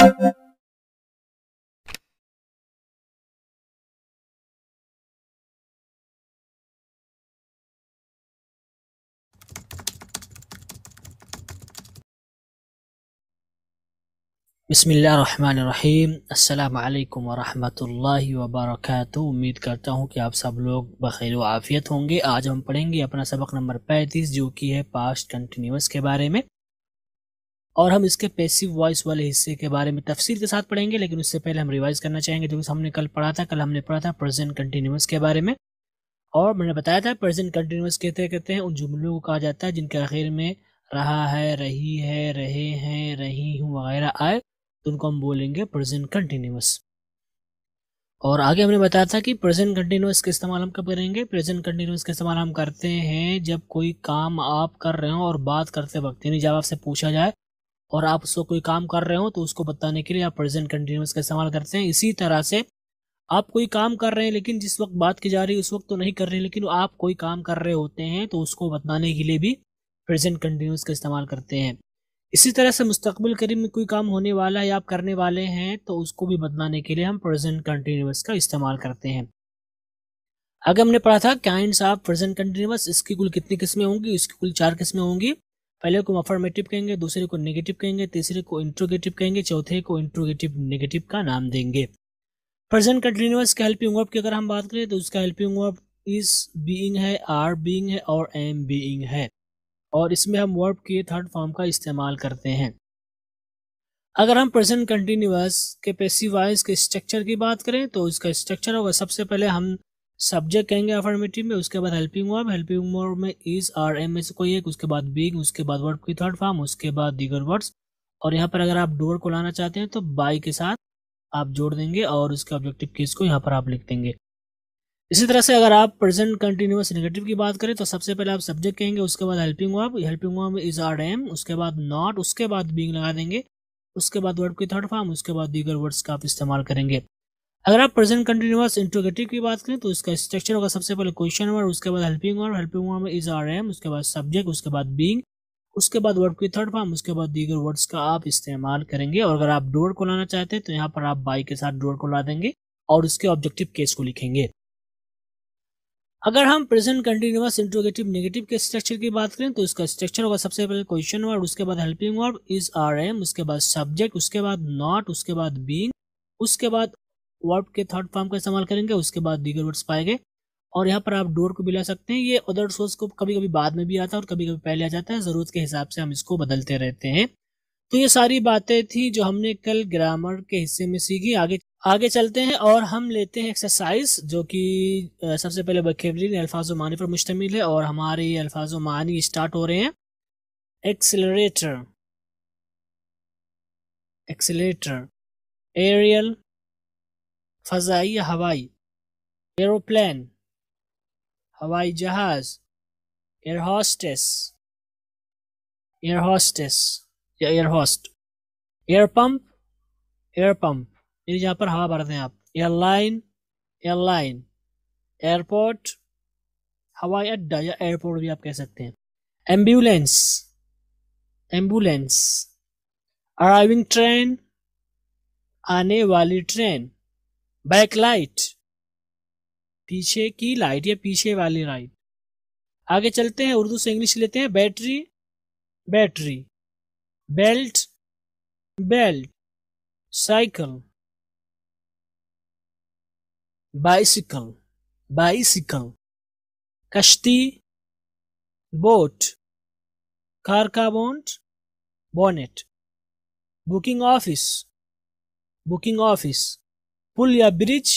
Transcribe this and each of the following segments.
बसमीम् अल्लाम वरहमतुल्लाहि वबरकातु उम्मीद करता हूँ कि आप सब लोग बखैर आफ़ियत होंगे आज हम पढ़ेंगे अपना सबक नंबर पैंतीस जो कि है पास्ट कंटिन्यूस के बारे में और हम इसके पैसिव वॉइस वाले हिस्से के बारे में तफसील के साथ पढ़ेंगे लेकिन उससे पहले हम रिवाइज़ करना चाहेंगे जो हमने कल पढ़ा था कल हमने पढ़ा था प्रेजेंट कंटिन्यूस के बारे में और मैंने बताया था प्रेजेंट कंटिन्यूस कहते कहते हैं उन जुमलों को कहा जाता है जिनके आखिर में रहा है रही है रहे हैं रही हूँ वगैरह आए तो उनको हम बोलेंगे प्रजेंट कंटिन्यूस और आगे हमने बताया था कि प्रेजेंट कंटिन्यूस का इस्तेमाल हम कब करेंगे प्रेजेंट कंटिन्यूस का इस्तेमाल हम करते हैं जब कोई काम आप कर रहे हो और बात करते वक्त यानी जब आपसे पूछा जाए और आप उसको कोई काम कर रहे हो तो उसको बताने के लिए आप प्रेजेंट कंटिन्यूस का इस्तेमाल करते हैं इसी तरह से आप कोई काम कर रहे हैं लेकिन जिस वक्त बात की जा रही है उस वक्त तो नहीं कर रहे लेकिन आप कोई काम कर रहे होते हैं तो उसको बताने के लिए भी प्रेजेंट कंटिन्यूस का इस्तेमाल करते हैं इसी तरह से मुस्तबिल करीब में कोई काम होने वाला है या आप करने वाले हैं तो उसको भी बताने के लिए हम प्रेजेंट कंटिन्यूस का इस्तेमाल करते हैं अगर हमने पढ़ा था काइंड्स ऑफ प्रेजेंट कंटिन्यूस इसकी कुल कितनी किस्में होंगी इसकी कुल चार किस्में होंगी पहले को अफर्मेटिव कहेंगे दूसरे को नेगेटिव कहेंगे तीसरे को इंट्रोगेटिव कहेंगे चौथे को इंट्रोगेटिव नेगेटिव का नाम देंगे प्रेजेंट कंटिन्यूस का हेल्पिंग वर्ब की अगर हम बात करें तो उसका हेल्पिंग वर्ब इस बीइंग है आर बीइंग है और एम बीइंग है और इसमें हम वर्ब के थर्ड फॉर्म का इस्तेमाल करते हैं अगर हम प्रेजेंट कंटिन्यूस के पेसिवाइज के स्ट्रक्चर की बात करें तो इसका स्ट्रक्चर होगा सबसे पहले हम सब्जेक्ट कहेंगे अफर्मेटिव में उसके बाद हेल्पिंग वर्ब हेल्पिंग वर्ब में इज आर एम में से कोई एक उसके बाद बिग उसके बाद वर्ब की थर्ड फॉर्म उसके बाद दीगर वर्ड्स और यहाँ पर अगर आप डोर को लाना चाहते हैं तो बाई के साथ आप जोड़ देंगे और उसके ऑब्जेक्टिव केस को यहाँ पर आप लिख देंगे इसी तरह से अगर आप प्रेजेंट कंटिन्यूस नेगेटिव की बात करें तो सबसे पहले आप सब्जेक्ट कहेंगे उसके बाद helping verb helping verb is are am उसके बाद नॉट उसके बाद बींग लगा देंगे उसके बाद वर्ब की थर्ड फॉर्म उसके बाद दीगर वर्ड्स का आप इस्तेमाल करेंगे अगर आप प्रेजेंट कंटिन्यूस इंट्रोगेटिव की बात करें तो इसका स्ट्रक्चर होगा सबसे पहले क्वेश्चन वर्ड उसके बाद हेल्पिंग वर्ड हेल्पिंग वर्ड में इज आर एम उसके बाद सब्जेक्ट उसके बाद बींग उसके बाद वर्ड की थर्ड फॉर्म उसके बाद दीगर वर्ड्स का आप इस्तेमाल करेंगे और अगर आप डोर को लाना चाहते हैं तो यहाँ पर आप बाई के साथ डोर को ला देंगे और उसके ऑब्जेक्टिव केस को लिखेंगे अगर हम प्रेजेंट कंटिन्यूस इंट्रोगेटिव नेगेटिव के स्ट्रक्चर की बात करें तो इसका स्ट्रक्चर होगा सबसे पहले क्वेश्चन वर्ड उसके बाद helping word is are am उसके बाद सब्जेक्ट उसके बाद नॉट उसके बाद बींग उसके बाद वर्ब के थर्ड फॉर्म का इस्तेमाल करेंगे उसके बाद दीगर वर्ड्स पाएंगे और यहाँ पर आप डोर को भी ला सकते हैं ये अदर सोर्स को कभी कभी बाद में भी आता है और कभी कभी पहले आ जाता है ज़रूरत के हिसाब से हम इसको बदलते रहते हैं तो ये सारी बातें थी जो हमने कल ग्रामर के हिस्से में सीखी आगे आगे चलते हैं और हम लेते हैं एक्सरसाइज जो कि सबसे पहले बखेबरीन अल्फाज मानी पर मुश्तमिल है और हमारे ये अल्फाज मानी स्टार्ट हो रहे हैं एक्सलरेटर एक्सलेटर एरियल फ़ज़ाई हवाई एरोप्लेन हवाई जहाज़ एयर हॉस्टेस एयर हॉस्टेस या air host air pump air pump यानी जहाँ पर हवा भरते हैं आप एयरलाइन एयरलाइन एयरपोर्ट हवाई अड्डा या एयरपोर्ट भी आप कह सकते हैं एम्बुलेंस एम्बुलेंस अराइविंग ट्रेन आने वाली ट्रेन लाइट पीछे की लाइट या पीछे वाली लाइट आगे चलते हैं उर्दू से इंग्लिश लेते हैं battery battery belt belt cycle bicycle bicycle कश्ती बोट कार का bonnet bonnet booking office booking office पुल या ब्रिज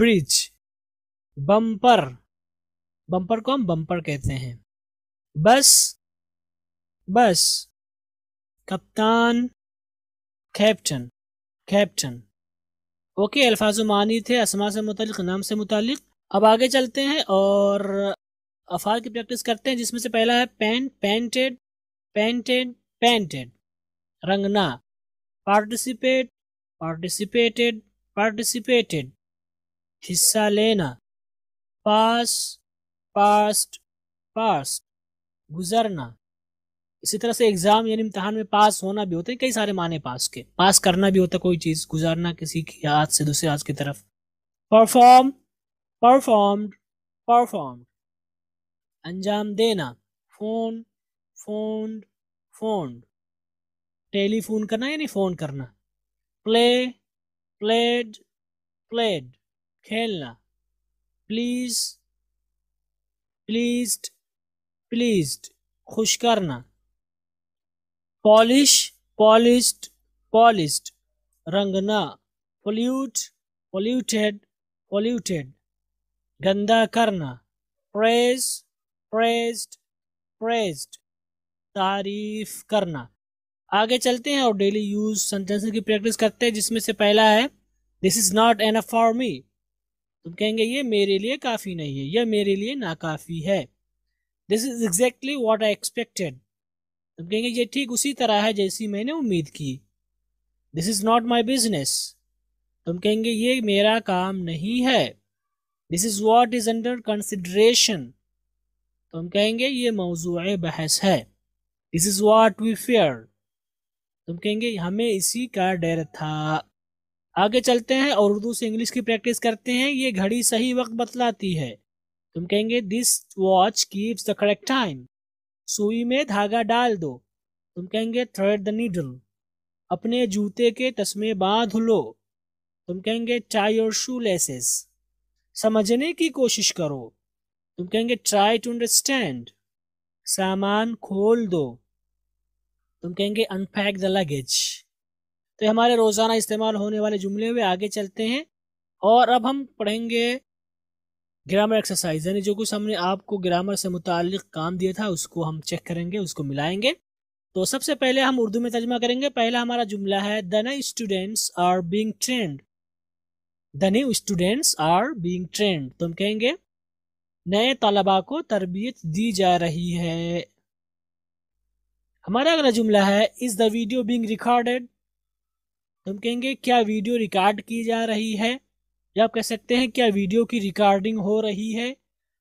ब्रिज बम्पर बम्पर को हम बम्पर कहते हैं बस बस कप्तान कैप्टन कैप्टन ओके अल्फाज मानी थे आसमां से मुतल नाम से मुतल अब आगे चलते हैं और अफाल की प्रैक्टिस करते हैं जिसमें से पहला है पेंट पेंटेड पेंटेड पेंटेड रंगना पार्टिसिपेट participated participated हिस्सा लेना पास पास्ट passed गुजरना इसी तरह से एग्जाम यानी इम्तहान में पास होना भी होता है कई सारे माने पास के पास करना भी होता है कोई चीज गुजारना किसी की हाथ से दूसरे हाथ की तरफ परफॉर्म परफॉर्म्ड परफॉर्म्ड अंजाम देना फोन फोन फोन टेलीफोन करना यानी फोन करना प्ले प्लेड प्लेड खेलना प्लीज प्लीज प्लीज खुश करना पॉलिश पॉलिश्ड पॉलिश्ड रंगना पोल्यूट पोल्यूटेड पोल्यूटेड गंदा करना प्रेज प्रेज्ड प्रेज्ड तारीफ करना आगे चलते हैं और डेली यूज सेंटेंसेस की प्रैक्टिस करते हैं जिसमें से पहला है this is not enough for me तुम कहेंगे ये मेरे लिए काफ़ी नहीं है यह मेरे लिए नाकाफ़ी है this is exactly what I expected तुम कहेंगे ये ठीक उसी तरह है जैसी मैंने उम्मीद की this is not my business तुम कहेंगे ये मेरा काम नहीं है this is what is under consideration तुम कहेंगे ये मौजू बहस है this is what we fear तुम कहेंगे हमें इसी का डर था आगे चलते हैं और उर्दू से इंग्लिश की प्रैक्टिस करते हैं ये घड़ी सही वक्त बतलाती है तुम कहेंगे this watch keeps the correct time सुई में धागा डाल दो तुम कहेंगे थ्रेड द नीडल अपने जूते के तस्मे बांध लो तुम कहेंगे टाई और शू लेसेस समझने की कोशिश करो तुम कहेंगे ट्राई टू अंडरस्टैंड सामान खोल दो तुम कहेंगे अनपैक द लगेज तो हमारे रोज़ाना इस्तेमाल होने वाले जुमले हुए आगे चलते हैं और अब हम पढ़ेंगे ग्रामर एक्सरसाइज यानी जो कुछ हमने आपको ग्रामर से मुतल काम दिया था उसको हम चेक करेंगे उसको मिलाएंगे तो सबसे पहले हम उर्दू में तर्जमा करेंगे पहला हमारा जुमला है the new students are being trained the new students are being trained तो हम कहेंगे नए तलबा को तरबियत दी जा रही है हमारा अगला जुमला है is the video being recorded तो हम कहेंगे क्या वीडियो रिकॉर्ड की जा रही है या आप कह सकते हैं क्या वीडियो की रिकॉर्डिंग हो रही है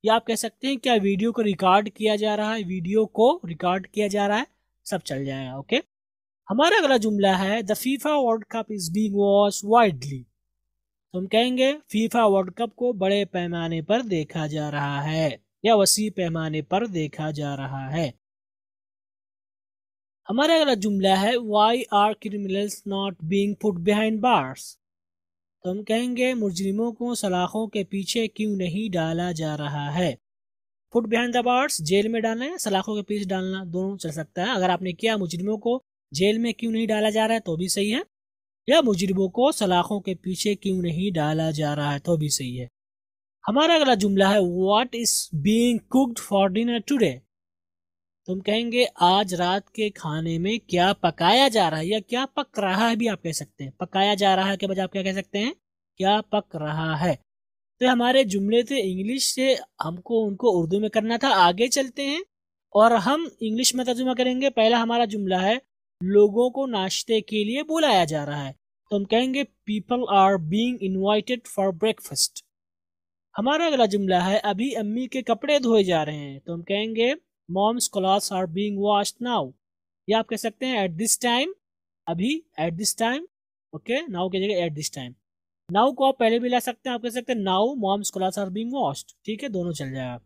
या आप कह सकते हैं क्या वीडियो को रिकॉर्ड किया जा रहा है वीडियो को रिकॉर्ड किया जा रहा है सब चल जाएगा ओके हमारा अगला जुमला है the FIFA world cup is being watch widely हम कहेंगे फीफा वर्ल्ड कप को बड़े पैमाने पर देखा जा रहा है या वसी पैमाने पर देखा जा रहा है हमारा अगला जुमला है why are criminals not being put behind bars तो हम कहेंगे मुजरिमों को सलाखों के पीछे क्यों नहीं डाला जा रहा है फुट बिहाइंड द बार्स जेल में डालना है सलाखों के पीछे डालना दोनों चल सकता है अगर आपने किया मुजरिमों को जेल में क्यों नहीं डाला जा रहा है तो भी सही है या मुजरिमों को सलाखों के पीछे क्यों नहीं डाला जा रहा है तो भी सही है हमारा अगला जुमला है what is being cooked for dinner today तो हम कहेंगे आज रात के खाने में क्या पकाया जा रहा है या क्या पक रहा है भी आप कह सकते हैं पकाया जा रहा है के बजाय आप क्या कह सकते हैं क्या पक रहा है तो हमारे जुमले थे इंग्लिश से हमको उनको उर्दू में करना था आगे चलते हैं और हम इंग्लिश में तर्जुमा करेंगे पहला हमारा जुमला है लोगों को नाश्ते के लिए बुलाया जा रहा है तो हम कहेंगे people are being invited for breakfast हमारा अगला जुमला है अभी अम्मी के कपड़े धोए जा रहे हैं तो हम कहेंगे mom's clothes are being washed now ये आप कह सकते हैं एट दिस टाइम अभी at this time okay now की जगह एट दिस टाइम नाउ को आप पहले भी ला सकते हैं आप कह सकते हैं now mom's clothes are being washed ठीक है दोनों चल जाएगा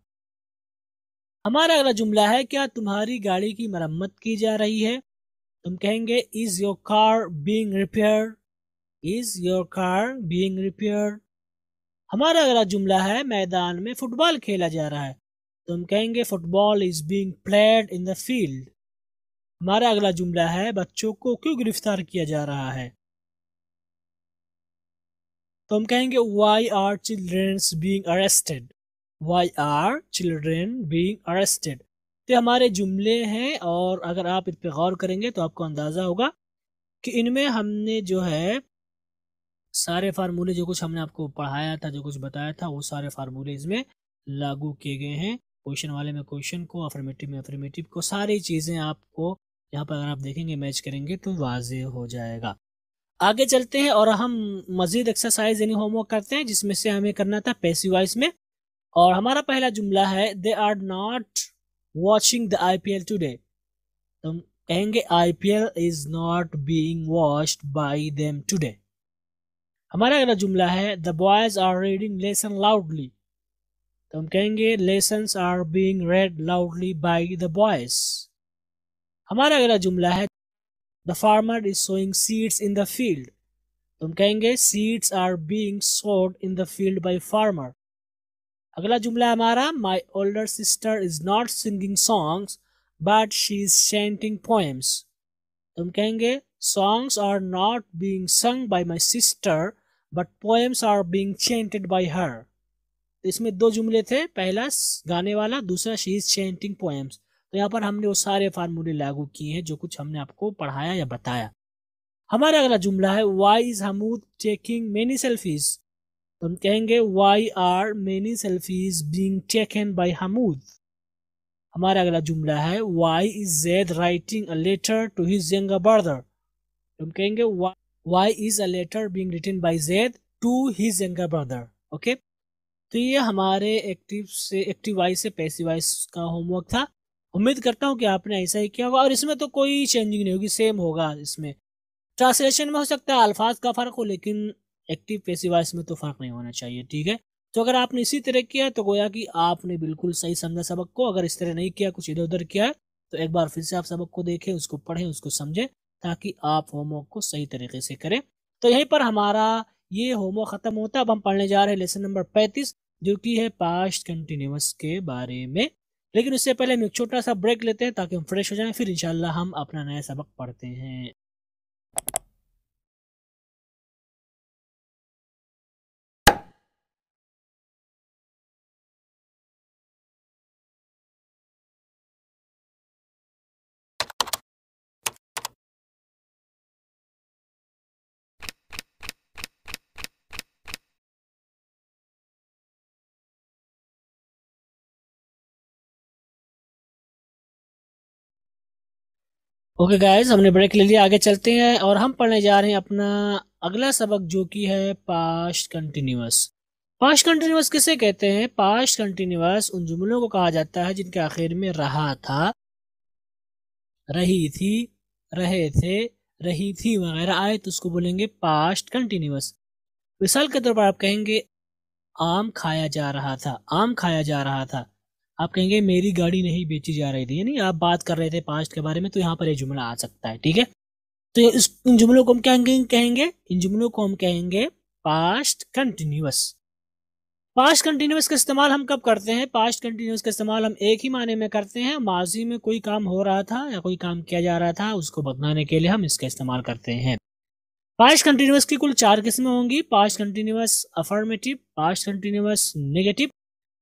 हमारा अगला जुमला है क्या तुम्हारी गाड़ी की मरम्मत की जा रही है तुम कहेंगे is your car being repair is your car being repair हमारा अगला जुमला है मैदान में फुटबॉल खेला जा रहा है तो हम कहेंगे football is being played in the field हमारा अगला जुमला है बच्चों को क्यों गिरफ्तार किया जा रहा है तो हम कहेंगे why are childrens being arrested why are children being arrested तो हमारे जुमले हैं और अगर आप इस पर गौर करेंगे तो आपको अंदाज़ा होगा कि इनमें हमने जो है सारे फार्मूले जो कुछ हमने आपको पढ़ाया था जो कुछ बताया था वो सारे फार्मूले इसमें लागू किए गए हैं क्वेश्चन वाले में क्वेश्चन को अफर्मेटिव में अफर्मेटिव को सारी चीज़ें आपको यहाँ पर अगर आप देखेंगे मैच करेंगे तो वाजे हो जाएगा आगे चलते हैं और हम मजीद एक्सरसाइज यानी होमवर्क करते हैं जिसमें से हमें करना था पैसी वाइज में और हमारा पहला जुमला है they are not watching the I P L today तो कहेंगे I P L is not being watched by them today हमारा अगला जुमला है the boys are reading lesson loudly तो हम कहेंगे lessons are being read loudly by the boys हमारा अगला जुमला है the farmer is sowing seeds in the field तो हम कहेंगे seeds are being sowed in the field by farmer अगला जुमला हमारा my older sister is not singing songs but she is chanting poems तो हम कहेंगे songs are not being sung by my sister but poems are being chanted by her तो इसमें दो जुमले थे पहला गाने वाला दूसरा शीज इज चेंटिंग पोएम्स तो यहाँ पर हमने वो सारे फार्मूले लागू किए हैं जो कुछ हमने आपको पढ़ाया या बताया हमारा अगला जुमला है why is Hamood taking many selfies तो हम कहेंगे why are many selfies being taken by Hamood हमारा अगला जुमला है why is Zaid writing a letter to his young brother हम कहेंगे why is a letter being written by Zaid to his young brother okay तो ये हमारे एक्टिव से एक्टिव वाइज से पैसिव वाइज का होमवर्क था उम्मीद करता हूँ कि आपने ऐसा ही किया होगा और इसमें तो कोई चेंजिंग नहीं होगी सेम होगा इसमें ट्रांसलेशन में हो सकता है अल्फाज का फ़र्क हो लेकिन एक्टिव पैसिव वाइज में तो फ़र्क नहीं होना चाहिए ठीक है तो अगर आपने इसी तरह किया तो गोया कि आपने बिल्कुल सही समझा सबक को अगर इस तरह नहीं किया कुछ इधर उधर किया है तो एक बार फिर से आप सबक को देखें उसको पढ़ें उसको समझें ताकि आप होमवर्क को सही तरीके से करें तो यहीं पर हमारा ये होमो ख़त्म होता है अब हम पढ़ने जा रहे हैं लेसन नंबर पैंतीस जो कि है पास्ट कंटिन्यूस के बारे में लेकिन उससे पहले हम एक छोटा सा ब्रेक लेते हैं ताकि हम फ्रेश हो जाएं फिर इंशाल्लाह हम अपना नया सबक पढ़ते हैं ओके okay गाइस हमने ब्रेक ले लिया आगे चलते हैं और हम पढ़ने जा रहे हैं अपना अगला सबक जो कि है पास्ट कंटिन्यूस पास्ट कंटिन्यूस किसे कहते हैं पास्ट कंटिन्यूस उन जुमलों को कहा जाता है जिनके आखिर में रहा था रही थी रहे थे रही थी वगैरह आए तो उसको बोलेंगे पास्ट कंटिन्यूस मिसाल के तौर पर आप कहेंगे आम खाया जा रहा था आम खाया जा रहा था आप कहेंगे मेरी गाड़ी नहीं बेची जा रही थी यानी आप बात कर रहे थे पास्ट के बारे में तो यहाँ पर ये जुमला आ सकता है ठीक है तो इस इन जुमलों को हम क्या कहेंगे इन जुमलों को हम कहेंगे पास्ट कंटिन्यूस पास्ट कंटिन्यूस का इस्तेमाल हम कब करते हैं पास्ट कंटिन्यूस का इस्तेमाल हम एक ही माने में करते हैं माजी में कोई काम हो रहा था या कोई काम किया जा रहा था उसको बदलाने के लिए हम इसका इस्तेमाल करते हैं पास्ट कंटिन्यूस की कुल चार किस्में होंगी past continuous affirmative past continuous negative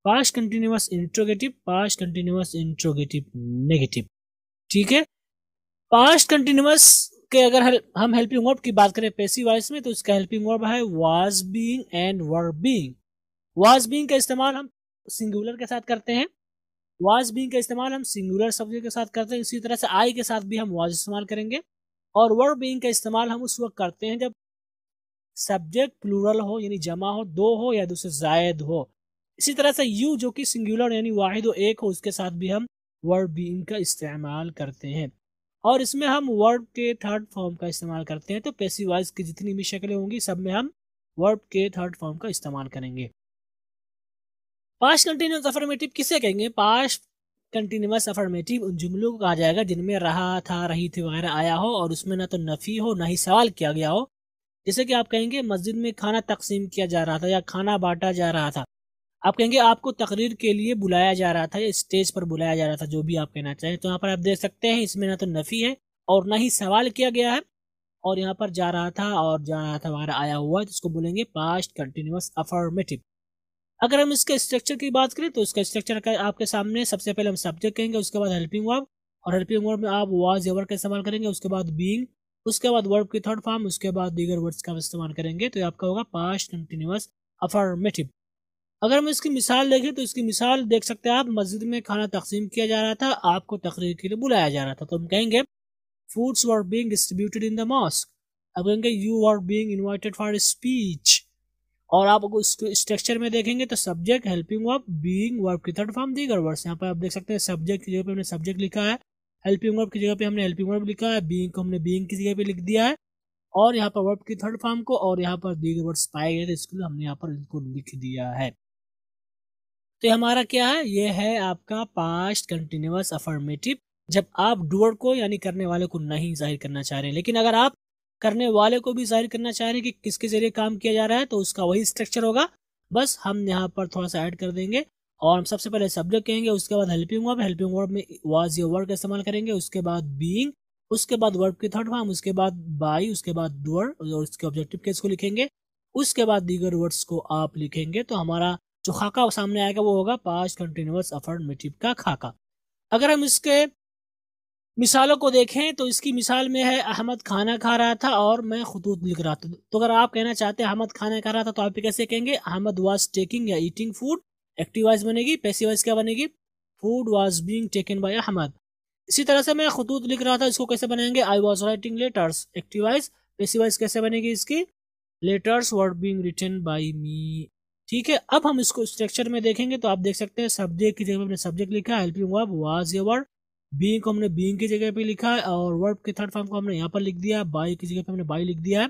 past continuous interrogative past continuous interrogative negative ठीक है पास कंटिन्यूस के अगर हम हेल्पिंग वर्ब की बात करें पेसी वाइस में तो इसका हेल्पिंग वर्ब है was being and were being was being का इस्तेमाल हम सिंगुलर के साथ करते हैं वाज बीइंग का इस्तेमाल हम सिंगुलर सब्जेक्ट के साथ करते हैं इसी तरह से आई के साथ भी हम वाज इस्तेमाल करेंगे और वर बीइंग का इस्तेमाल हम उस वक्त करते हैं जब सब्जेक्ट प्लूरल हो यानी जमा हो दो हो या दूसरे जायद हो इसी तरह से यू जो कि सिंगुलर यानी वाहिद व एक हो उसके साथ भी हम वर्ड बीइंग का इस्तेमाल करते हैं और इसमें हम वर्ब के थर्ड फॉर्म का इस्तेमाल करते हैं तो पेसिव वॉइस की जितनी भी शक्लें होंगी सब में हम वर्ब के थर्ड फॉर्म का इस्तेमाल करेंगे पास्ट कंटिन्यूस अफर्मेटिव किसे कहेंगे पास्ट कंटिन्यूस अफर्मेटिव उन जुमलों को कहा जाएगा जिनमें रहा था रही थी वगैरह आया हो और उसमें ना तो नफ़ी हो ना ही सवाल किया गया हो जैसे कि आप कहेंगे मस्जिद में खाना तकसीम किया जा रहा था या खाना बांटा जा रहा था आप कहेंगे आपको तकरीर के लिए बुलाया जा रहा था या स्टेज पर बुलाया जा रहा था जो भी आप कहना चाहें तो यहाँ पर आप देख सकते हैं इसमें ना तो नफ़ी है और ना ही सवाल किया गया है और यहाँ पर जा रहा था और जा रहा था हमारा आया हुआ है तो इसको बोलेंगे पास्ट कंटिन्यूस अफर्मेटिव अगर हम इसके स्ट्रक्चर की बात करें तो इसका स्ट्रक्चर आपके सामने सबसे पहले हम सब्जेक्ट कहेंगे उसके बाद हेल्पिंग वर्ब और हेल्पिंग वर्ब में आप वाज या का इस्तेमाल करेंगे उसके बाद बींग उसके बाद वर्ब की थर्ड फॉर्म उसके बाद दीगर वर्ड्स का इस्तेमाल करेंगे तो आपका होगा पास्ट कंटिन्यूस अफर्मेटिव अगर हम इसकी मिसाल देखें तो इसकी मिसाल देख सकते हैं आप मस्जिद में खाना तकसीम किया जा रहा था आपको तकरीर के लिए बुलाया जा रहा था तो हम कहेंगे foods were being distributed in the mosque अब कहेंगे you are being invited for speech और आप स्ट्रक्चर में देखेंगे तो subject helping verb being verb की थर्ड फॉर्म दीगर वर्ड्स यहाँ पर आप देख सकते हैं सब्जेक्ट की जगह पर हमने सब्जेक्ट लिखा है हेल्पिंग वर्ब की जगह पर हमने हेल्पिंग वर्ब लिखा है बींग को हमने बीइंग की जगह पे लिख दिया है और यहाँ पर वर्ब की थर्ड फॉर्म को और यहाँ पर दीगर वर्ड्स पाए गए थे इसके लिए हमने यहाँ पर इनको लिख दिया है तो ये हमारा क्या है ये है आपका पास्ट कंटिन्यूस अफर्मेटिव जब आप डूअर को यानी करने वाले को नहीं जाहिर करना चाह रहे हैं लेकिन अगर आप करने वाले को भी जाहिर करना चाह रहे हैं कि किसके जरिए काम किया जा रहा है तो उसका वही स्ट्रक्चर होगा बस हम यहाँ पर थोड़ा सा ऐड कर देंगे और हम सबसे पहले सब्जेक्ट कहेंगे उसके बाद हेल्पिंग वर्ब हेल्पिंग वर्ब में वाज योर वर्ड का इस्तेमाल करेंगे उसके बाद बीइंग उसके बाद वर्ब की थर्ड फॉर्म उसके बाद बाई उसके बाद डूअर और उसके ऑब्जेक्टिव केस को लिखेंगे उसके बाद दीगर वर्ड्स को आप लिखेंगे तो हमारा जो खाका सामने आएगा वो होगा पांच कंटिन्यूस अफर्मेटिव का खाका अगर हम इसके मिसालों को देखें तो इसकी मिसाल में है अहमद खाना खा रहा था और मैं खतूत लिख रहा था तो अगर आप कहना चाहते हैं अहमद खाना खा रहा था तो आप कैसे कहेंगे अहमद वाज टेकिंग या ईटिंग फूड एक्टिव वाइज बनेगी पैसिव वाइज क्या बनेगी food was being taken by Ahmad इसी तरह से मैं खतूत लिख रहा था इसको कैसे बनाएंगे I was writing letters active voice voice कैसे बनेगी इसकी letters were being written by me ठीक है अब हम इसको स्ट्रक्चर में देखेंगे तो आप देख सकते हैं सब्जेक्ट की जगह हमने सब्जेक्ट लिखा है वाज वर्ड बीइंग को हमने बीइंग की जगह पे लिखा है और वर्ब के थर्ड फॉर्म को हमने यहाँ पर लिख दिया है बाई की जगह पे हमने बाई लिख दिया है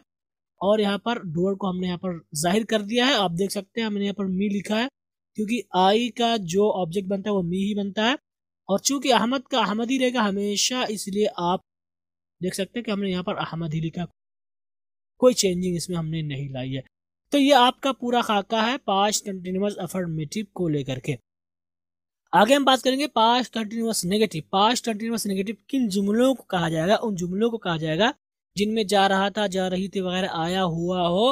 और यहाँ पर डोर को हमने यहाँ पर जाहिर कर दिया है आप देख सकते हैं हमने यहाँ पर मी लिखा है क्योंकि आई का जो ऑब्जेक्ट बनता है वो मी ही बनता है और चूंकि अहमद का अहमद ही रहेगा हमेशा इसलिए आप देख सकते हैं कि हमने यहाँ पर अहमद ही लिखा कोई चेंजिंग इसमें हमने नहीं लाई है तो ये आपका पूरा खाका है पास्ट कंटिन्यूस अफर्मेटिव को लेकर के आगे हम बात करेंगे past continuous negative past continuous negative किन जुमलों को कहा जाएगा उन जुमलों को कहा जाएगा जिनमें जा रहा था जा रही थी वगैरह आया हुआ हो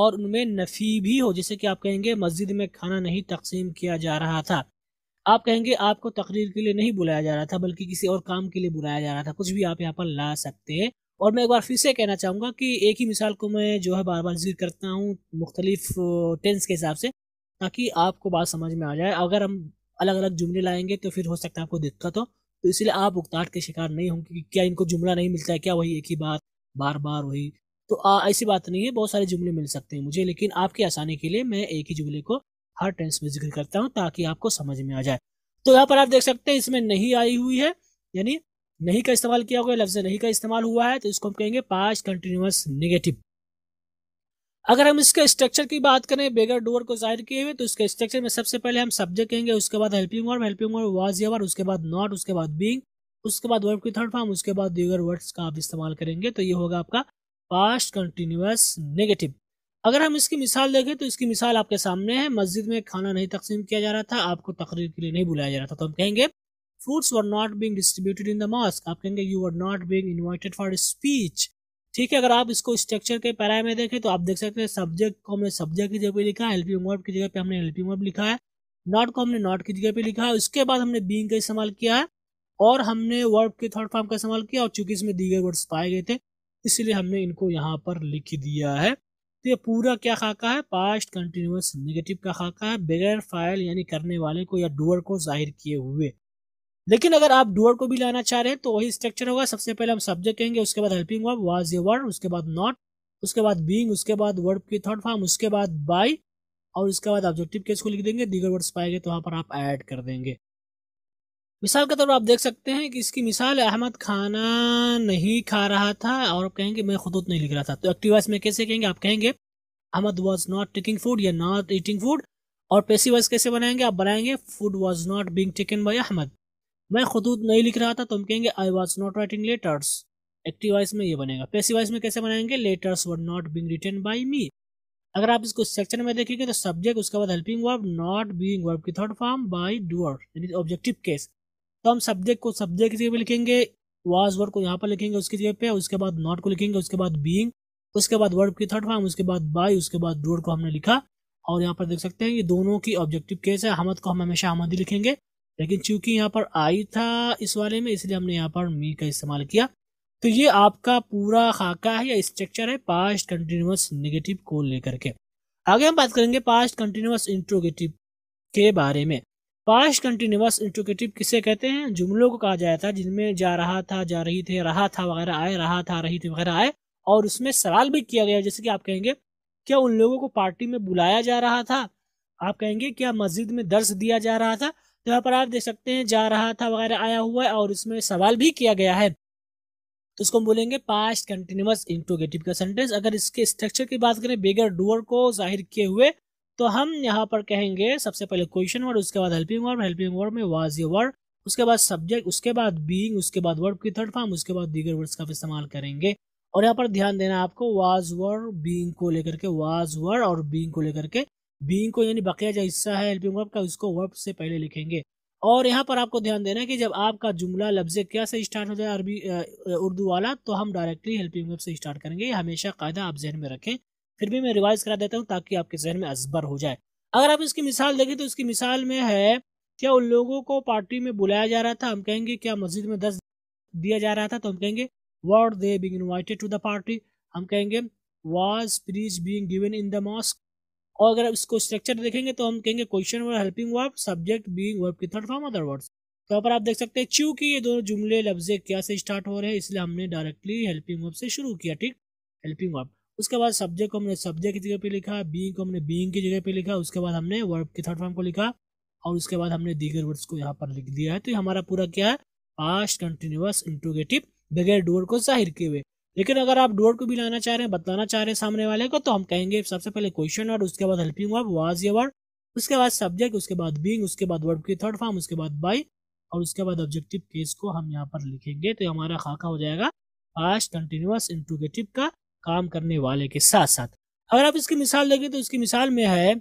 और उनमें नफ़ी भी हो जैसे कि आप कहेंगे मस्जिद में खाना नहीं तकसीम किया जा रहा था आप कहेंगे आपको तकरीर के लिए नहीं बुलाया जा रहा था बल्कि किसी और काम के लिए बुलाया जा रहा था कुछ भी आप यहाँ पर ला सकते हैं और मैं एक बार फिर से कहना चाहूँगा कि एक ही मिसाल को मैं जो है बार बार जिक्र करता हूँ मुख्तलिफ टेंस के हिसाब से ताकि आपको बात समझ में आ जाए अगर हम अलग अलग जुमले लाएंगे तो फिर हो सकता है आपको दिक्कत हो तो इसलिए आप उकताट के शिकार नहीं होंगे कि क्या इनको जुमला नहीं मिलता है क्या वही एक ही बात बार बार वही तो आ, ऐसी बात नहीं है बहुत सारे जुमले मिल सकते हैं मुझे लेकिन आपकी आसानी के लिए मैं एक ही जुमले को हर टेंस में जिक्र करता हूँ ताकि आपको समझ में आ जाए तो यहाँ पर आप देख सकते हैं इसमें नहीं आई हुई है यानी नहीं का इस्तेमाल किया हुआ लफ्ज नहीं का इस्तेमाल हुआ है तो इसको हम कहेंगे पास्ट कंटिन्यूस निगेटिव अगर हम इसके स्ट्रक्चर की बात करें बेगर डोअर को जाहिर किए हुए तो इसके स्ट्रक्चर में सबसे पहले हम सब्जेक्ट कहेंगे उसके बाद helping verb helping verb was यवर उसके बाद नॉट उसके बाद बींग उसके बाद वर्ब की थर्ड फॉर्म उसके बाद दीगर वर्ड्स का आप इस्तेमाल करेंगे तो ये होगा आपका पास्ट कंटिन्यूस नेगेटिव अगर हम इसकी मिसाल देखें तो इसकी मिसाल आपके सामने है मस्जिद में खाना नहीं तकसीम किया जा रहा था आपको तकरीर के लिए नहीं बुलाया जा रहा था तो हम कहेंगे fruits were not being distributed in the mosque आप कहेंगे you were not being invited for speech ठीक है अगर आप इसको स्ट्रक्चर के पैरा में देखें तो आप देख सकते हैं सब्जेक्ट को हमने सब्जेक्ट की जगह पे लिखा है हेल्पिंग वर्ब की जगह पे हमने हेल्पिंग वर्ब लिखा है नॉट को हमने नॉट की जगह पे लिखा है उसके बाद हमने बींग का इस्तेमाल किया है और हमने वर्ब के थर्ड फॉर्म का इस्तेमाल किया और चूंकि इसमें दीगर वर्ड्स पाए गए थे इसलिए हमने इनको यहाँ पर लिख दिया है तो ये पूरा क्या खाका है पास्ट कंटिन्यूस नेगेटिव का खाका है बगैर फाइल यानी करने वाले को या डूअर को जाहिर किए हुए लेकिन अगर आप डुअर को भी लाना चाह रहे हैं तो वही स्ट्रक्चर होगा सबसे पहले हम सब्जेक्ट कहेंगे उसके बाद हेल्पिंग वर्ब वाज ए वर्ड उसके बाद नॉट उसके बाद बींग उसके बाद वर्ब की थर्ड फॉर्म उसके बाद बाई और उसके बाद ऑब्जेक्टिव केस को लिख देंगे दीगर वर्ड्स पाएंगे तो वहाँ पर आप ऐड कर देंगे मिसाल के तौर पर आप देख सकते हैं कि इसकी मिसाल अहमद खाना नहीं खा रहा था और कहेंगे मैं खुदूत नहीं लिख रहा था तो एक्टिवाइस में कैसे कहेंगे आप कहेंगे Ahmad was not taking food या नॉट ईटिंग फूड और वाइज कैसे बनाएंगे आप बनाएंगे food was not being taken by Ahmad मैं खतूत नहीं लिख रहा था तो हम कहेंगे I was not writing letters active voice में ये बनेगा पैसिवाइज में कैसे बनाएंगे letters were not being written by me अगर आप इसको सेक्शन में देखेंगे तो सब्जेक्ट उसके बाद helping verb not being verb की थर्ड फॉर्म बाई डूअर यानी ऑब्जेक्टिव केस तो हम सब्जेक्ट को सब्जेक्ट की जगह लिखेंगे वाज वर्ड को यहाँ पर लिखेंगे उसकी जगह पे उसके बाद नॉट को लिखेंगे उसके बाद बीइंग उसके बाद वर्ब की थर्ड फॉर्म उसके बाद बाई उसके बाद डूअर को हमने लिखा और यहाँ पर देख सकते हैं ये दोनों की ऑब्जेक्टिव केस है हमद को हम हमेशा हमद ही लिखेंगे लेकिन चूंकि यहाँ पर आई था इस वाले में इसलिए हमने यहाँ पर मी का इस्तेमाल किया तो ये आपका पूरा खाका है या स्ट्रक्चर है पास्ट कंटिन्यूस निगेटिव को लेकर के आगे हम बात करेंगे पास्ट कंटिन्यूस इंट्रोगेटिव के बारे में पास्ट कंटिन्यूस इंट्रोगेटिव किसे कहते हैं जुमलों को कहा जाता था जिनमें जा रहा था जा रही थे रहा था वगैरह आए रहा था रही थी वगैरह आए और उसमें सवाल भी किया गया जैसे कि आप कहेंगे क्या उन लोगों को पार्टी में बुलाया जा रहा था आप कहेंगे क्या मस्जिद में दर्श दिया जा रहा था तो यहाँ पर आप देख सकते हैं जा रहा था वगैरह आया हुआ है और इसमें सवाल भी किया गया है तो इसको हम बोलेंगे पास्ट कंटिन्यूस इंटोगेटिव का सेंटेंस अगर इसके स्ट्रक्चर की बात करें बेगर डूअर को जाहिर किए हुए तो हम यहाँ पर कहेंगे सबसे पहले क्वेश्चन वर्ड उसके बाद हेल्पिंग वर्ड हेल्पिंग वर्ड में वाज ये वर्ड उसके बाद सब्जेक्ट उसके बाद बीइंग उसके बाद वर्ड की थर्ड फॉर्म उसके बाद दीगर वर्ड्स का इस्तेमाल करेंगे और यहाँ पर ध्यान देना आपको वाज वर्ड बींग को लेकर के वाज वर्ड और बींग को लेकर के बींग को यानी बकिया जो हिस्सा है हेल्पिंग वर्ब का उसको वर्ब से पहले लिखेंगे और यहाँ पर आपको ध्यान देना है कि जब आपका जुमला लफ्ज क्या से स्टार्ट हो जाए अरबी उर्दू वाला तो हम डायरेक्टली हेल्पिंग वर्ब से स्टार्ट करेंगे हमेशा कायदा आप जहन में रखें फिर भी मैं रिवाइज करा देता हूँ ताकि आपके जहन में असबर हो जाए अगर आप इसकी मिसाल देखें तो इसकी मिसाल में है क्या उन लोगों को पार्टी में बुलाया जा रहा था हम कहेंगे क्या मस्जिद में दस दिया जा रहा था तो हम कहेंगे were they being invited to the party हम कहेंगे was prize being given in the mosque और अगर इसको स्ट्रक्चर देखेंगे तो हम कहेंगे question word helping verb subject being verb की थर्ड फॉर्म अदर वर्ड्स तो यहाँ पर आप देख सकते हैं चूंकि ये दोनों जुमले लफ्जे क्या से स्टार्ट हो रहे हैं इसलिए हमने डायरेक्टली हेल्पिंग वर्ब से शुरू किया ठीक हेल्पिंग वर्ब उसके बाद सब्जेक्ट को हमने सब्जेक्ट की जगह पे लिखा बींग को हमने बींग की जगह पे लिखा उसके बाद हमने वर्ब की थर्ड फॉर्म को लिखा और उसके बाद हमने दीगर वर्ड्स को यहाँ पर लिख दिया है तो हमारा पूरा क्या है पास्ट कंटिन्यूस इंटोगेटिव बगैर डोर को जाहिर किए हुए लेकिन अगर आप डोर को भी लाना चाह रहे हैं बताना चाह रहे हैं सामने वाले को तो हम कहेंगे सबसे पहले क्वेश्चन वर्ड उसके बाद हेल्पिंग वर्ड वाज ये वर्ड उसके बाद सब्जेक्ट उसके बाद बींग उसके बाद वर्ड की थर्ड फॉर्म उसके बाद बाई और उसके बाद ऑब्जेक्टिव केस को हम यहाँ पर लिखेंगे तो हमारा खाका हो जाएगा पास्ट कंटिन्यूस इंट्रोगेटिव का काम करने वाले के साथ साथ अगर आप इसकी मिसाल देखें तो इसकी मिसाल में है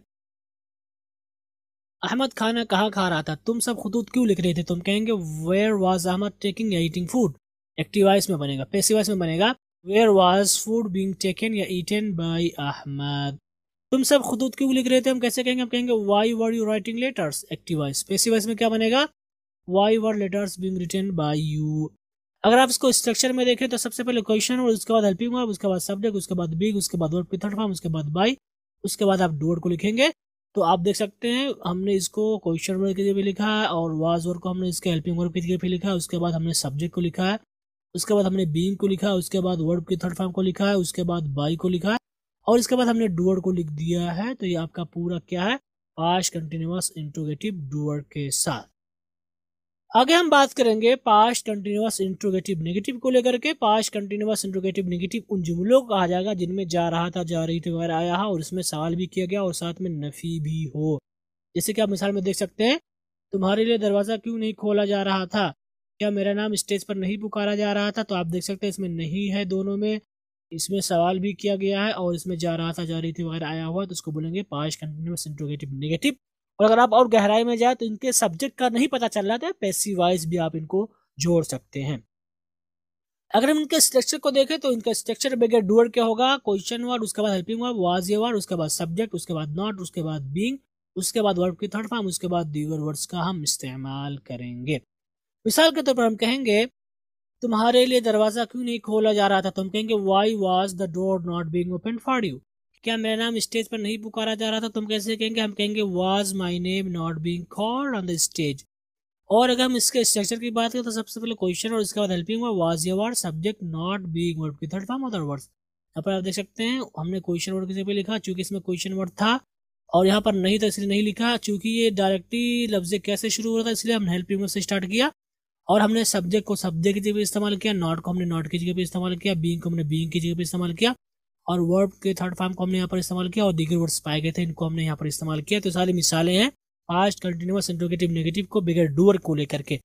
अहमद खाना कहाँ खा रहा था तुम सब खतूत क्यों लिख रहे थे तुम तो कहेंगे where was Ahmad taking eating food active voice में बनेगा पेसिवाइस में बनेगा where was food being taken या ईटन बाई अहमद तुम सब खतूत क्यों लिख रहे थे हम कैसे कहेंगे हम कहेंगे why were you writing letters active voice स्पेसिवाइज में क्या बनेगा why were letters being written by you अगर आप इसको स्ट्रक्चर में देखें तो सबसे पहले क्वेश्चन और उसके बाद हेल्पिंग वर्ब उसके बाद सब्जेक्ट उसके बाद बिग उसके बाद वर्ब की थर्ड फॉर्म उसके बाद बाई उसके बाद आप डोर को लिखेंगे तो आप देख सकते हैं हमने इसको क्वेश्चन वर्ड के लिए भी लिखा है और वाज वर्ड को हमने इसके हेल्पिंग वर्ड के लिए भी लिखा है उसके बाद हमने सब्जेक्ट को लिखा है उसके बाद हमने बींग को लिखा है उसके बाद वर्ब के थर्ड फॉर्म को लिखा है उसके बाद बाई को लिखा है और इसके बाद हमने डूअर को लिख दिया है तो ये आपका पूरा क्या है पास कंटिन्यूस इंट्रोगेटिव डूअर के साथ आगे हम बात करेंगे पास कंटिन्यूस इंट्रोगेटिव नेगेटिव को लेकर के पास कंटिन्यूस इंट्रोगेटिव नेगेटिव उन जुमलों को कहा जाएगा जिनमें जा रहा था जा रही थी वगैरह आया और इसमें सवाल भी किया गया और साथ में नफी भी हो जैसे कि आप मिसाल में देख सकते हैं तुम्हारे लिए दरवाज़ा क्यों नहीं खोला जा रहा था क्या मेरा नाम स्टेज पर नहीं पुकारा जा रहा था तो आप देख सकते हैं इसमें नहीं है दोनों में इसमें सवाल भी किया गया है और इसमें जा रहा था जा रही थी वगैरह आया हुआ तो उसको बोलेंगे पाँच कंटिन्यूस इंट्रोगेटिव नेगेटिव और अगर आप और गहराई में जाए तो इनके सब्जेक्ट का नहीं पता चल रहा था पैसी वाइज भी आप इनको जोड़ सकते हैं अगर हम इनके स्ट्रक्चर को देखें तो इनका स्ट्रक्चर बगैर डूअर के होगा क्वेश्चन वर्ड उसके बाद हेल्पिंग वर्ड वाज ये वर्ड उसके बाद सब्जेक्ट उसके बाद नॉट उसके बाद बींग उसके बाद वर्ब की थर्ड फॉर्म उसके बाद दीगर वर्ड्स का हम इस्तेमाल करेंगे मिसाल के तौर तो पर हम कहेंगे तुम्हारे लिए दरवाज़ा क्यों नहीं खोला जा रहा था तो हम कहेंगे why was the door not being open for you क्या मेरा नाम स्टेज पर नहीं पुकारा जा रहा था तुम तो कैसे कहेंगे हम कहेंगे was my name not being called on the stage और अगर हम इसके स्ट्रक्चर की बात करें तो सबसे पहले क्वेश्चन और उसके बाद helping word was or subject not being verb की थर्ड फॉर्म अदर वर्ड्स यहाँ पर आप देख सकते हैं हमने क्वेश्चन वर्ड किसी पे लिखा चूंकि इसमें क्वेश्चन वर्ड था और यहाँ पर नहीं था इसलिए नहीं लिखा चूंकि ये डायरेक्टली लफ्ज कैसे शुरू हो रहा था इसलिए हमने हेल्पिंग वर्ड से स्टार्ट किया और हमने सब्जेक्ट को सब्जेक्ट की जगह इस्तेमाल किया नॉट को हमने नॉट की जगह पे इस्तेमाल किया बींग को हमने बींग की जगह पे इस्तेमाल किया और वर्ब के थर्ड फॉर्म को हमने यहाँ पर इस्तेमाल किया और दीगर वर्ड्स पाए गए थे इनको हमने यहाँ पर इस्तेमाल किया तो सारी मिसालें हैं पास्ट कंटिन्यूस इंटोगेटिव नेगेटिव को बिगर डूअर को लेकर के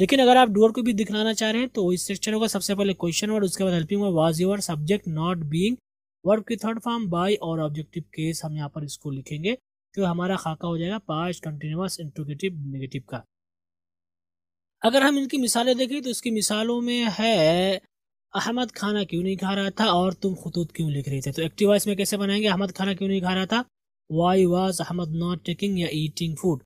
लेकिन अगर आप डूअर को भी दिखाना चाह रहे हैं तो इस सेक्शन होगा सबसे पहले क्वेश्चन वर्ड उसके बाद helping word was or subject not being verb की थर्ड फॉर्म बाई और ऑब्जेक्टिव केस हम यहाँ पर इसको लिखेंगे तो हमारा खाका हो जाएगा पास्ट कंटिन्यूस इंटोगेटिव नेगेटिव का अगर हम इनकी मिसालें देखें तो इसकी मिसालों में है अहमद खाना क्यों नहीं खा रहा था और तुम खतूत क्यों लिख रहे थे तो एक्टिव वॉइस में कैसे बनाएंगे अहमद खाना क्यों नहीं खा रहा था why was Ahmad not taking या ईटिंग फूड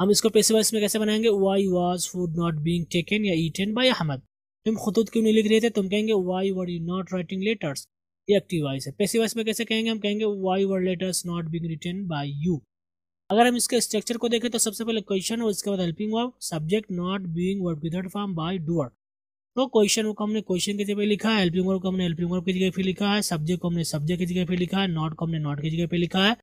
हम इसको पेशे वॉइस में कैसे बनाएंगे why was food not being taken या ईटन बाई अहमद तुम खतूत क्यों नहीं लिख रहे थे तुम कहेंगे why were you not writing letters ये एक्टिव वॉइस है पैसे वाइस में कैसे कहेंगे हम कहेंगे why were letters not being written by you अगर हम इसके स्ट्रक्चर को देखें तो सबसे पहले क्वेश्चन और इसके बाद helping verb subject not being verb की थर्ड फॉर्म बाय डूअर तो क्वेश्चन को हमने क्वेश्चन की जगह लिखा है हेल्पिंग वर्ब को हमने हेल्पिंग वर्ब की जगह पे लिखा है सब्जेक्ट को हमने सब्जेक्ट की जगह पे लिखा है नॉट को हमने नॉट की जगह पे लिखा है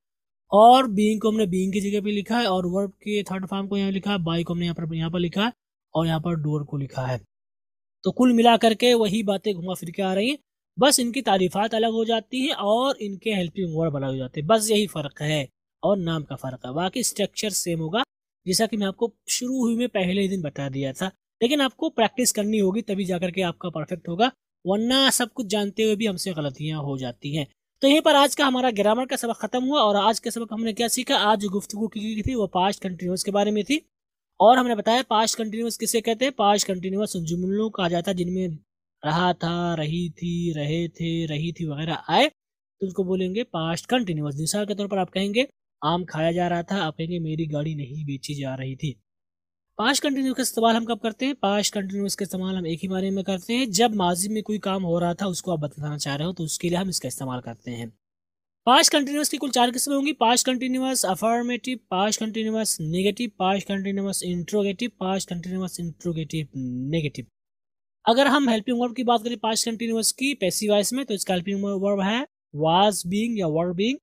और बीइंग को हमने बीइंग की जगह पे लिखा है और वर्ब के थर्ड फॉर्म को यहाँ लिखा है बाई को हमने यहाँ पर यहाँ पर लिखा है और यहाँ पर डूअर को लिखा है तो कुल मिला करके वही बातें घुमा फिर के आ रही है बस इनकी तारीफात अलग हो जाती है और इनके हेल्पिंग वर्ब अलग हो जाते हैं बस यही फ़र्क है और नाम का फ़र्क है बाकी स्ट्रक्चर सेम होगा जैसा कि मैं आपको शुरू हुई में पहले ही दिन बता दिया था लेकिन आपको प्रैक्टिस करनी होगी तभी जाकर के आपका परफेक्ट होगा वरना सब कुछ जानते हुए भी हमसे गलतियाँ हो जाती हैं तो यहीं पर आज का हमारा ग्रामर का सबक खत्म हुआ और आज का सबक हमने क्या सीखा आज जो गुफ्तु की गई थी वो पास्ट कंटिन्यूस के बारे में थी और हमने बताया पास्ट कंटिन्यूस किसे कहते हैं पास्ट कंटिन्यूस उन जुमलों को आ जाता जिनमें रहा था रही थी रहे थे रही थी वगैरह आए तो उसको बोलेंगे पास्ट कंटिन्यूस मिसाल के तौर पर आप कहेंगे आम खाया जा रहा था आप कहेंगे मेरी गाड़ी नहीं बेची जा रही थी पांच कंटिन्यूस का इस्तेमाल हम कब करते हैं पांच कंटिन्यूस का इस्तेमाल हम एक ही बारे में करते हैं जब माजी में कोई काम हो रहा था उसको आप बताना चाह रहे हो तो उसके लिए हम इसका इस्तेमाल करते हैं पांच कंटिन्यूस की कुल चार किस्में होंगी पांच कंटिन्यूस अफॉर्मेटिव पांच कंटिन्यूस नेगेटिव पांच कंटिन्यूस इंट्रोगेटिव पांच कंटिन्यूस इंट्रोगेटिव नेगेटिव अगर हम हेल्पिंग वर्ब की बात करें पांच कंटिन्यूस की पैसिव वॉइस में तो इसका हेल्पिंग वर्ब है वाज बींग या वर्ब बींग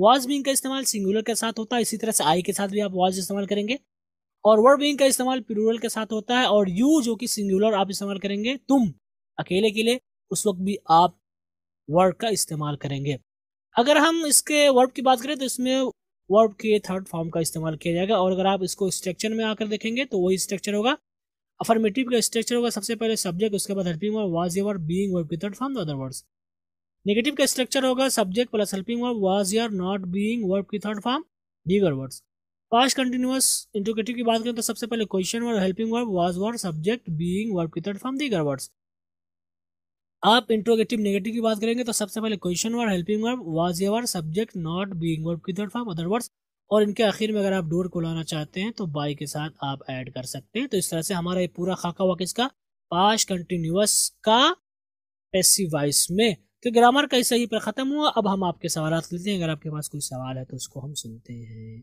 वॉज बींग का इस्तेमाल सिंगुलर के साथ होता है इसी तरह से आई के साथ भी आप वॉज इस्तेमाल करेंगे और वर्ड बींग का इस्तेमाल प्लूरल के साथ होता है और यू जो कि सिंगुलर आप इस्तेमाल करेंगे तुम अकेले के लिए उस वक्त भी आप वर्ड का इस्तेमाल करेंगे अगर हम इसके वर्ब की बात करें तो इसमें वर्ब के थर्ड फॉर्म का इस्तेमाल किया जाएगा और अगर आप इसको स्ट्रक्चर में आकर देखेंगे तो वही स्ट्रक्चर होगा अफर्मेटिव का स्ट्रक्चर होगा सबसे पहले सब्जेक्ट उसके बाद helping word was word being verb के third form the other words negative का स्ट्रक्चर होगा subject plus helping verb was यार नॉट बीइंग वर्ब की थर्ड फॉर्म दीगर वर्ड्स पास्ट कंटिन्यूस इंटोगेटिव की बात करें तो सबसे पहले question word helping verb was word subject being verb की थर्ड फॉर्म दीगर वर्ड्स आप इंट्रोगेटिव नेगेटिव की बात करेंगे तो सबसे पहले question word helping verb was ever subject not being verb की थर्ड फॉर्म अदर वर्ड्स और इनके आखिर में अगर आप डोर को लाना चाहते हैं तो बाई के साथ आप ऐड कर सकते हैं तो इस तरह से हमारा ये पूरा खाका हुआ किसका पास्ट कंटिन्यूस का पेसिवाइस में तो ग्रामर का इस सही पर ख़त्म हुआ अब हम आपके सवाल लेते हैं अगर आपके पास कोई सवाल है तो उसको हम सुनते हैं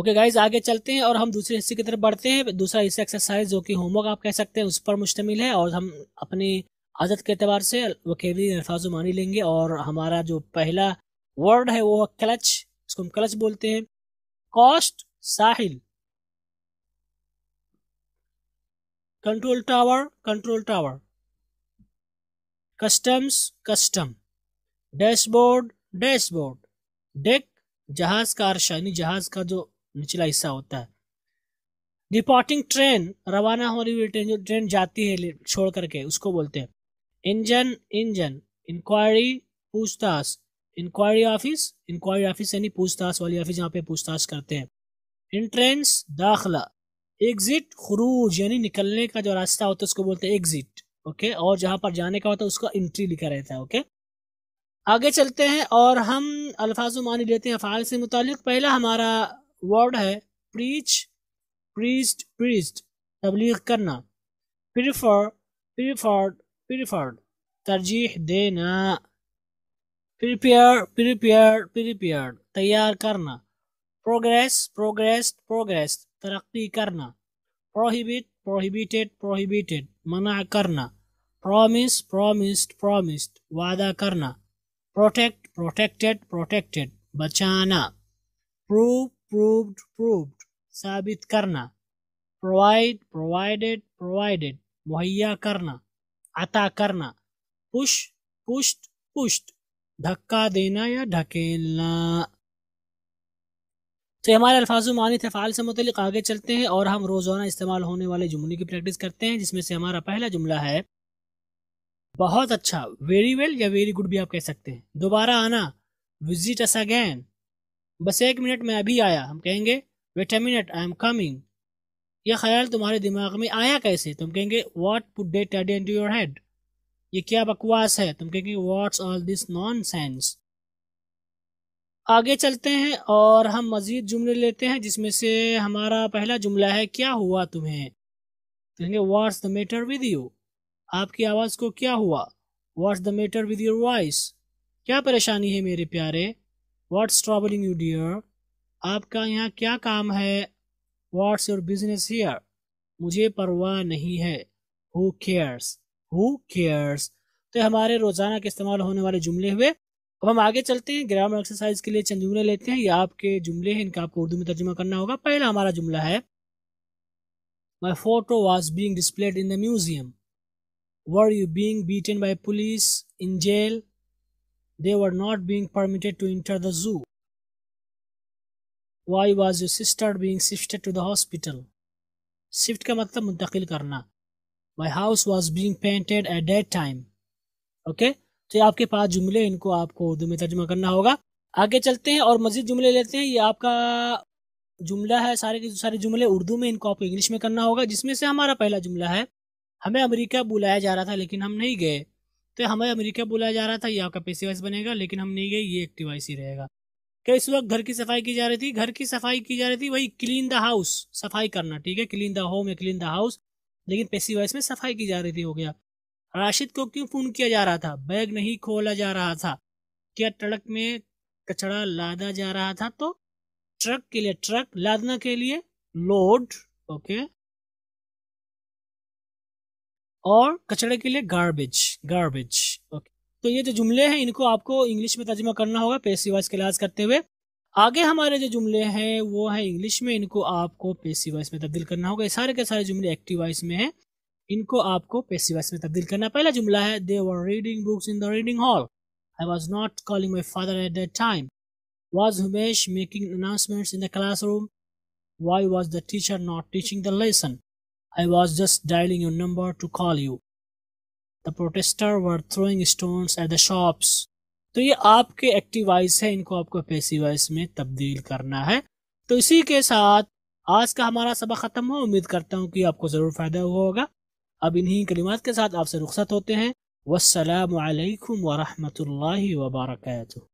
ओके okay गाइज आगे चलते हैं और हम दूसरे हिस्से की तरफ बढ़ते हैं दूसरा हिस्सा एक्सरसाइज जो कि होमवर्क आप कह सकते हैं उस पर मुश्तमिल है और हम अपनी आदत के अतबार से वकेबरी अल्फाज मानी लेंगे और हमारा जो पहला वर्ड है वो है क्लच इसको हम क्लच बोलते हैं कॉस्ट साहिल control tower control tower customs custom dashboard dashboard deck जहाज का अर्शा यानी जहाज का जो निचला हिस्सा होता है डिपार्टिंग ट्रेन रवाना हो रही हुई ट्रेन जो ट्रेन जाती है छोड़ करके उसको बोलते हैं इंजन इंजन इंक्वायरी पूछताछ इंक्वायरी ऑफिस इंक्वायरी ऑफिस यानी पूछताछ वाली ऑफिस जहाँ पे पूछताछ करते हैं इंट्रेंस दाखला एग्जिट खरूज यानी निकलने का जो रास्ता होता है उसको बोलते हैं एग्जिट ओके और जहाँ पर जाने का होता है उसका एंट्री लिखा रहता है ओके आगे चलते हैं और हम अल्फाज मानी लेते हैं अफ़ाल से मुतल पहला हमारा वर्ड है प्रीच प्रीस्ट प्रीस्ट तबलीग करना प्रिफर प्रिफर्ड प्रिफर्ड तरजीह देना प्रिपेयर प्रिपेयर प्रिपेयर तैयार करना प्रोग्रेस प्रोग्रेस प्रोग्रेस तरक्की करना प्रोहिबिट प्रोहिबिटेड प्रोहिबिटेड मना करना प्रॉमिस प्रॉमिस्ड प्रॉमिस्ड वादा करना प्रोटेक्ट प्रोटेक्टेड प्रोटेक्टेड बचाना प्रूव proved proved साबित करना प्रोवाइड प्रोवाइडेड प्रोवाइडेड मुहैया करना अता करना पुश पुष्ट पुष्ट धक्का देना या ढकेलना तो हमारे अल्फाज मानी तफाल से मुतलिक आगे चलते हैं और हम रोज़ाना इस्तेमाल होने वाले जुमले की प्रैक्टिस करते हैं जिसमें से हमारा पहला जुमला है बहुत अच्छा वेरी वेल या वेरी गुड भी आप कह सकते हैं दोबारा आना विजिट अस अगैन बस एक मिनट में अभी आया हम कहेंगे wait a minute I am coming यह ख्याल तुम्हारे दिमाग में आया कैसे तुम कहेंगे what put that idea into your head ये क्या बकवास है तुम कहेंगे what's all this nonsense आगे चलते हैं और हम मज़ीद जुमले लेते हैं जिसमें से हमारा पहला जुमला है क्या हुआ तुम्हें तो कहेंगे what's the matter with you आपकी आवाज़ को क्या हुआ what's the matter with your voice क्या परेशानी है मेरे प्यारे व्हाट्स ट्रबलिंग यू डियर आपका यहाँ क्या काम है व्हाट्स योर बिजनेस हियर मुझे परवाह नहीं है हु केयर्स हु केयर्स तो हमारे रोजाना के इस्तेमाल होने वाले जुमले हुए अब हम आगे चलते हैं ग्रामर एक्सरसाइज के लिए चंद जुमले लेते हैं ये आपके जुमले हैं इनका आपको उर्दू में तर्जुमा करना होगा पहला हमारा जुमला है my photo was being displayed in the museum were you being beaten by police in jail They were not being permitted to enter the zoo. Why was your sister being shifted to the hospital? Shift ka matlab muntakil karna. My house was being painted at that time. okay? तो ये आपके पास जुमले इनको आपको उर्दू में तर्जमा करना होगा आगे चलते हैं और मजीद जुमले लेते हैं ये आपका जुमला है सारे के सारे जुमले उर्दू में इनको आपको इंग्लिश में करना होगा जिसमें से हमारा पहला जुमला है हमें अमेरिका बुलाया जा रहा था लेकिन हम नहीं गए तो हमें अमेरिका बुलाया जा रहा था ये आपका पेसी सी बनेगा लेकिन हम नहीं गए ये एक्टिव वाइस ही रहेगा क्या इस वक्त घर की सफाई की जा रही थी घर की सफाई की जा रही थी वही क्लीन द हाउस सफाई करना ठीक है क्लीन द होम या क्लीन द हाउस लेकिन पेसी वाइस में सफाई की जा रही थी हो गया राशिद को क्यों फोन किया जा रहा था बैग नहीं खोला जा रहा था क्या ट्रक में कचरा लादा जा रहा था तो ट्रक के लिए ट्रक लादना के लिए लोड ओके और कचरे के लिए गार्बेज गार्बेज ओके तो ये जो जुमले हैं इनको आपको इंग्लिश में तर्जमा करना होगा वाइज क्लास करते हुए आगे हमारे जो जुमले हैं वो है इंग्लिश में इनको आपको पेसीवाइज में तब्दील करना होगा ये सारे के सारे जुमले एक्टिवाइज में हैं इनको आपको वाइज में तब्दील करना पहला जुमला है they were reading books in the reading hall I was not calling my father at that time was हमेश making announcements in the room why was the teacher not teaching the lesson I was just dialing your number to call you. The protesters were throwing stones at the shops. तो ये आपके active voice है इनको आपको passive voice में तब्दील करना है तो इसी के साथ आज का हमारा सबक ख़त्म हो उम्मीद करता हूँ कि आपको ज़रूर फ़ायदा हुआ होगा अब इन्हीं कलिमात के साथ आपसे रुख्सत होते हैं वसलम वरहमल वबरकू